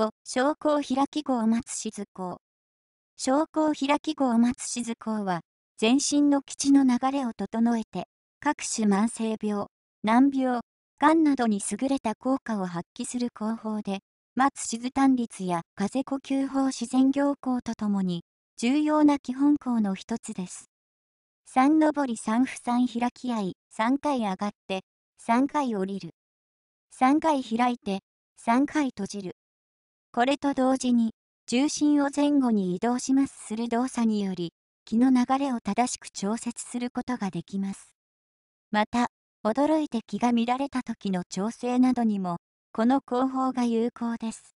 5、商工開き号松静子。商工開き号つ静子は、全身の基地の流れを整えて、各種慢性病、難病、がんなどに優れた効果を発揮する工法で、松静単立や風呼吸法自然行行とともに、重要な基本項の一つです。三上り三不三開き合い、三回上がって、三回降りる。三回開いて、三回閉じる。これと同時に、重心を前後に移動しますする動作により、気の流れを正しく調節することができます。また、驚いて気が乱れた時の調整などにも、この工法が有効です。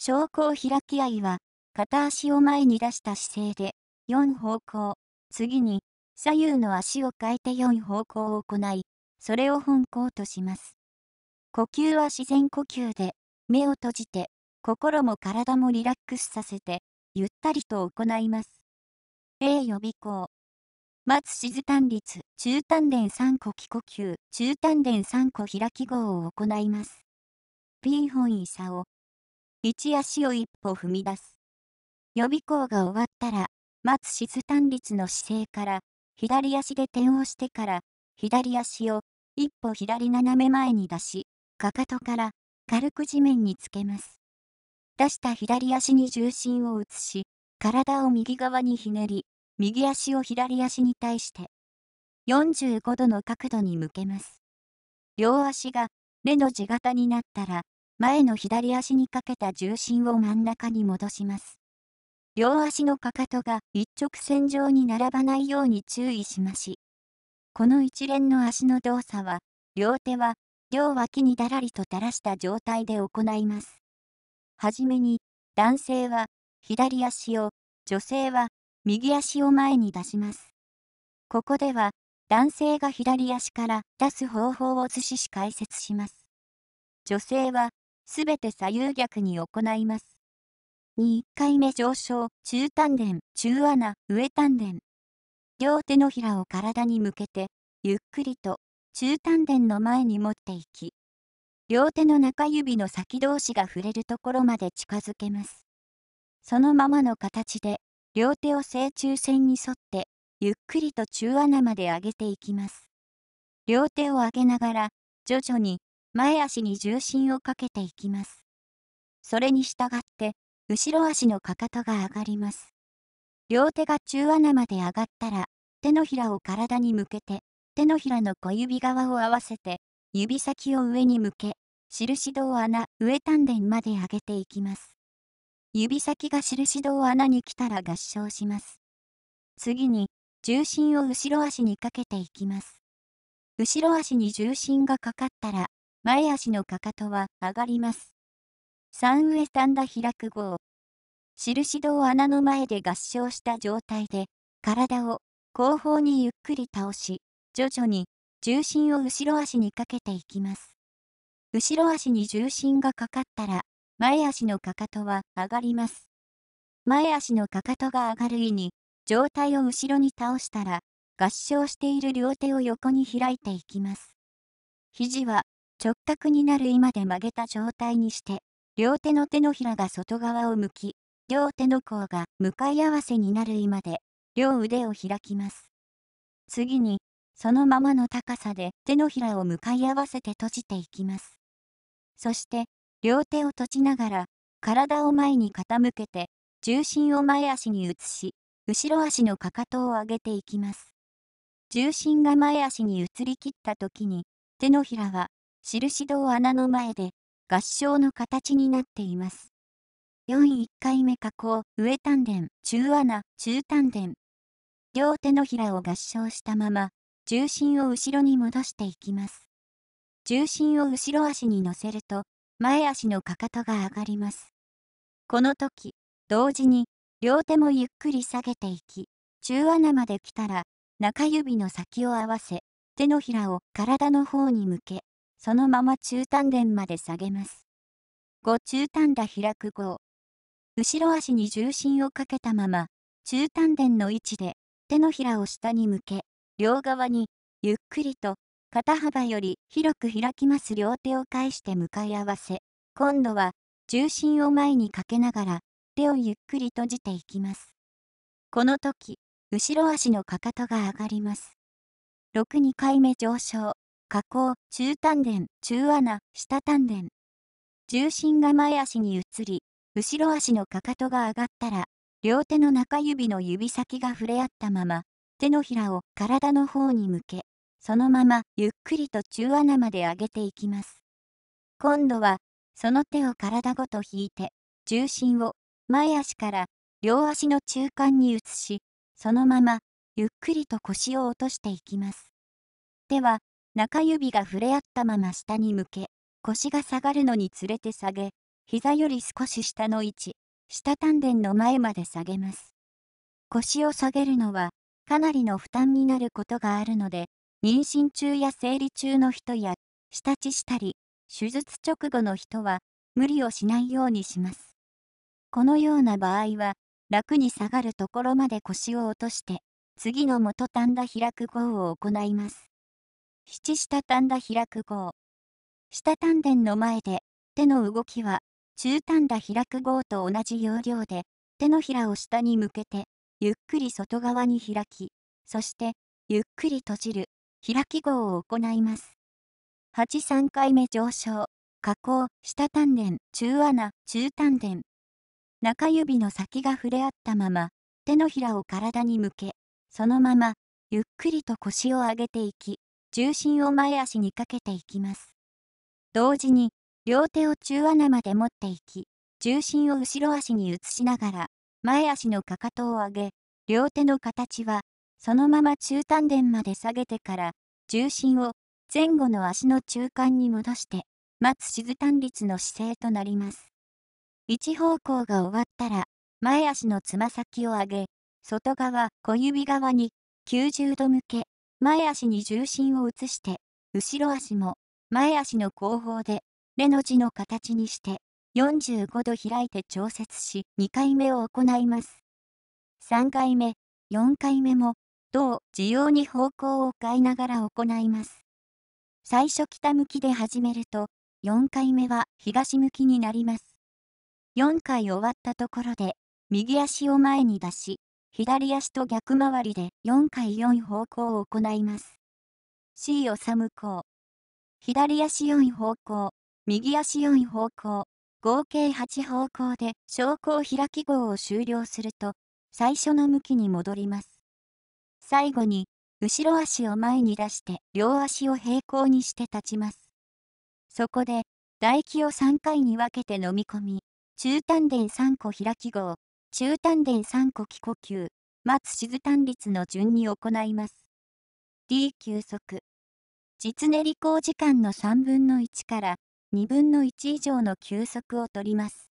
昇降開き合いは、片足を前に出した姿勢で、4方向、次に、左右の足を変えて4方向を行い、それを本行とします。呼吸は自然呼吸で、目を閉じて、心も体もリラックスさせて、ゆったりと行います。A 予備校。まず静単立、中丹田3個気呼吸、中丹田3個開き号を行います。B 本位差を。1足を一歩踏み出す。予備校が終わったら、まず静単立の姿勢から、左足で点をしてから、左足を一歩左斜め前に出し、かかとから軽く地面につけます。出した左足に重心を移し、体を右側にひねり、右足を左足に対して、45度の角度に向けます。両足が、レの字型になったら、前の左足にかけた重心を真ん中に戻します。両足のかかとが一直線上に並ばないように注意しまし。この一連の足の動作は、両手は両脇にだらりと垂らした状態で行います。はじめに、男性は左足を、女性は右足を前に出します。ここでは、男性が左足から出す方法を図示し解説します。女性は、すべて左右逆に行います。2回目上昇、中丹田、中穴、上丹田。両手のひらを体に向けて、ゆっくりと中丹田の前に持っていき、両手の中指の先同士が触れるところまで近づけます。そのままの形で、両手を正中線に沿って、ゆっくりと中穴まで上げていきます。両手を上げながら、徐々に前足に重心をかけていきます。それに従って、後ろ足のかかとが上がります。両手が中穴まで上がったら、手のひらを体に向けて、手のひらの小指側を合わせて、指先を上に向け、印堂穴、上丹田まで上げていきます。指先が印堂穴に来たら合掌します。次に、重心を後ろ足にかけていきます。後ろ足に重心がかかったら、前足のかかとは上がります。三上三田開く号。印堂穴の前で合掌した状態で、体を後方にゆっくり倒し、徐々に重心を後ろ足にかけていきます。後ろ足に重心がかかったら、前足のかかとは上がります。前足のかかとが上がる意に、上体を後ろに倒したら、合掌している両手を横に開いていきます。肘は直角になる位まで曲げた状態にして、両手の手のひらが外側を向き、両手の甲が向かい合わせになる位まで、両腕を開きます。次に、そのままの高さで手のひらを向かい合わせて閉じていきます。そして、両手を閉じながら、体を前に傾けて、重心を前足に移し、後ろ足のかかとを上げていきます。重心が前足に移りきった時に、手のひらは、印堂穴の前で、合掌の形になっています。41回目加工、上丹田、中穴、中丹田。両手のひらを合掌したまま、重心を後ろに戻していきます。重心を後ろ足に乗せると、前足のかかとが上がります。この時、同時に、両手もゆっくり下げていき、中穴まで来たら、中指の先を合わせ、手のひらを体の方に向け、そのまま中丹田まで下げます。5中丹田開く後、後ろ足に重心をかけたまま、中丹田の位置で手のひらを下に向け、両側に、ゆっくりと、肩幅より広く開きます両手を返して向かい合わせ、今度は、重心を前にかけながら、手をゆっくり閉じていきます。この時、後ろ足のかかとが上がります。6、2回目上昇、下降、中丹田、中穴、下丹田。重心が前足に移り、後ろ足のかかとが上がったら、両手の中指の指先が触れ合ったまま、手のひらを体の方に向け、そのままゆっくりと中穴まで上げていきます。今度は、その手を体ごと引いて、重心を前足から両足の中間に移し、そのままゆっくりと腰を落としていきます。手は中指が触れ合ったまま下に向け、腰が下がるのにつれて下げ、膝より少し下の位置、下丹田の前まで下げます。腰を下げるのは、かなりの負担になることがあるので、妊娠中や生理中の人や、下地したり、手術直後の人は、無理をしないようにします。このような場合は、楽に下がるところまで腰を落として、次の元んだ開く号を行います。七下単打開く号。下丹田の前で、手の動きは、中丹田開く号と同じ要領で、手のひらを下に向けて、ゆっくり外側に開き、そして、ゆっくり閉じる、開き号を行います。8、3回目上昇、下降、下丹田、中穴、中丹田。中指の先が触れ合ったまま、手のひらを体に向け、そのまま、ゆっくりと腰を上げていき、重心を前足にかけていきます。同時に、両手を中穴まで持っていき、重心を後ろ足に移しながら、前足のかかとを上げ、両手の形は、そのまま中丹田まで下げてから、重心を前後の足の中間に戻して、待つ静単立の姿勢となります。一方向が終わったら、前足のつま先を上げ、外側小指側に90度向け、前足に重心を移して、後ろ足も前足の後方で、レの字の形にして、45度開いて調節し2回目を行います。3回目、4回目も同需要に方向を変えながら行います。最初北向きで始めると4回目は東向きになります。4回終わったところで右足を前に出し左足と逆回りで4回4方向を行います。C を向こう。左足4方向、右足4方向、合計8方向で昇降開き号を終了すると、最初の向きに戻ります。最後に、後ろ足を前に出して両足を平行にして立ちます。そこで、唾液を3回に分けて飲み込み、中丹田3個開き号、中丹田3個気呼吸、待つ静丹率の順に行います。D 休息。実練り工時間の3分の1から2分の1以上の休息をとります。